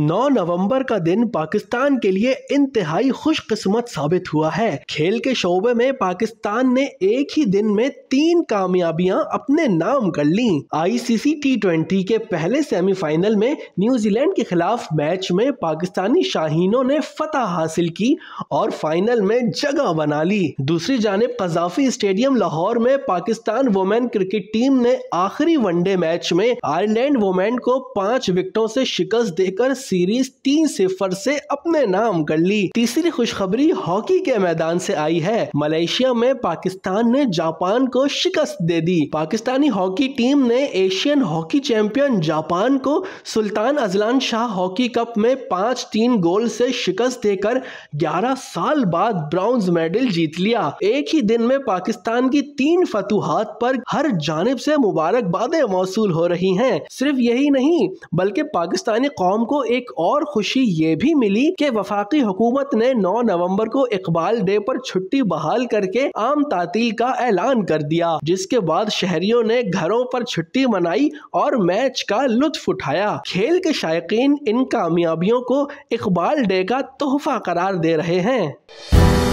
9 नवंबर का दिन पाकिस्तान के लिए इंतहाई खुशकिस्मत साबित हुआ है खेल के शोबे में पाकिस्तान ने एक ही दिन में तीन कामयाबियां अपने नाम कर ली आईसीसी टी ट्वेंटी के पहले सेमीफाइनल में न्यूजीलैंड के खिलाफ मैच में पाकिस्तानी शाहीनों ने फतह हासिल की और फाइनल में जगह बना ली दूसरी जानब कजाफी स्टेडियम लाहौर में पाकिस्तान वुमेन क्रिकेट टीम ने आखिरी वनडे मैच में आयरलैंड वुमेन को पांच विकेटों से शिकस्त देकर सीरीज तीन सिफर से अपने नाम कर ली तीसरी खुशखबरी हॉकी के मैदान से आई है मलेशिया में पाकिस्तान ने जापान को शिकस्त दे दी पाकिस्तानी हॉकी टीम ने एशियन हॉकी चैंपियन जापान को Sultan Azlan Shah hockey cup में पांच तीन गोल से शिकस्त देकर 11 साल बाद ब्राउन्ज मेडल जीत लिया एक ही दिन में पाकिस्तान की तीन फतूहत पर हर जानब से मुबारकबादें मौसू हो रही हैं सिर्फ यही नहीं बल्कि पाकिस्तानी कौम को एक और खुशी ये भी मिली कि वफाकी हुकूमत ने 9 नवंबर को इकबाल डे पर छुट्टी बहाल करके आम तातील का ऐलान कर दिया जिसके बाद शहरियों ने घरों पर छुट्टी मनाई और मैच का लुत्फ उठाया खेल के शायक इन कामयाबियों को इकबाल डे का तोहफा करार दे रहे हैं